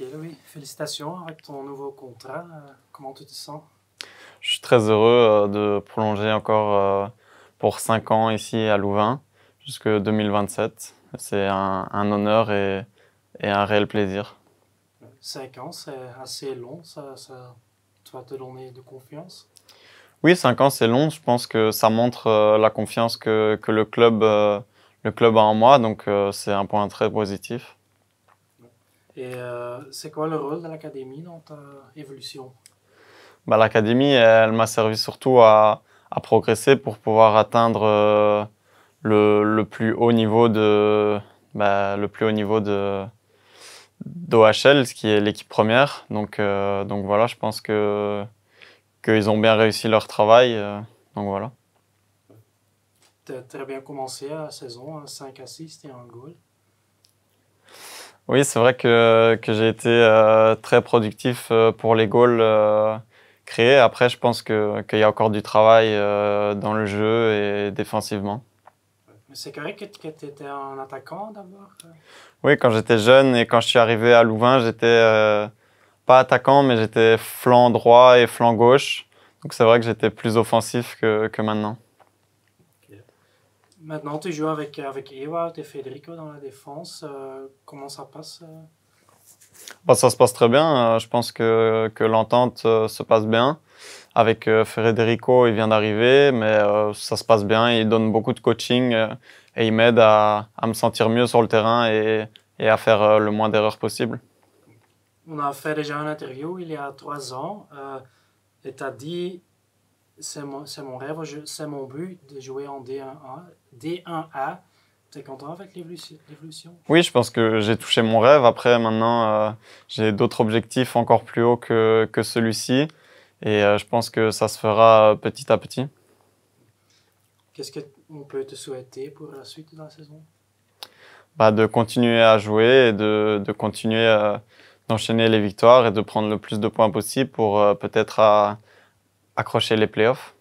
Ok, oui, félicitations avec ton nouveau contrat. Euh, comment tu te sens Je suis très heureux euh, de prolonger encore euh, pour 5 ans ici à Louvain jusqu'en 2027. C'est un, honneur et, un réel plaisir. 5 ans, c'est assez long. Ça, ça, va te donner de confiance oui, 5 ans, c'est long. Je pense que ça montre la confiance que, le, club, le club a en moi. Donc, c'est un point très positif. Et euh, c'est quoi le rôle de l'académie dans ta évolution bah, L'académie, elle, m'a servi surtout à, progresser pour pouvoir atteindre euh, le, le, plus haut niveau de bah, le plus haut niveau de d'OHL, ce qui est l'équipe première. Donc, euh, donc voilà, je pense que qu'ils ont bien réussi leur travail. donc voilà. Tu as très bien commencé à la saison, 5 hein, à 6, un goal. Oui, c'est vrai que, que j'ai été euh, très productif euh, pour les goals euh, créés. Après, je pense qu'il y a encore du travail dans le jeu et défensivement. C'est correct que tu étais un attaquant d'abord Oui, quand j'étais jeune et quand je suis arrivé à Louvain, j'étais pas attaquant, mais j'étais flanc droit et flanc gauche. Donc c'est vrai que j'étais plus offensif que, que maintenant. Maintenant, tu joues avec, avec et Federico dans la défense. Euh, comment ça passe euh? bah, Ça se passe très bien. Euh, je pense que, l'entente se passe bien. Avec Federico, il vient d'arriver, mais ça se passe bien. Il donne beaucoup de coaching et il m'aide à, me sentir mieux sur le terrain et, à faire le moins d'erreurs possible. On a fait déjà une interview il y a trois ans et tu as dit c'est mon, mon, rêve, c'est mon but de jouer en D1A. D1A. T'es content avec l'évolution Oui, je pense que j'ai touché mon rêve. Après, maintenant, euh, j'ai d'autres objectifs encore plus hauts que, que celui-ci. Et euh, je pense que ça se fera petit à petit. Qu'est-ce qu'on peut te souhaiter pour la suite de la saison bah, De continuer à jouer et de, de continuer euh, d'enchaîner les victoires et de prendre le plus de points possible pour peut-être à accrocher les playoffs.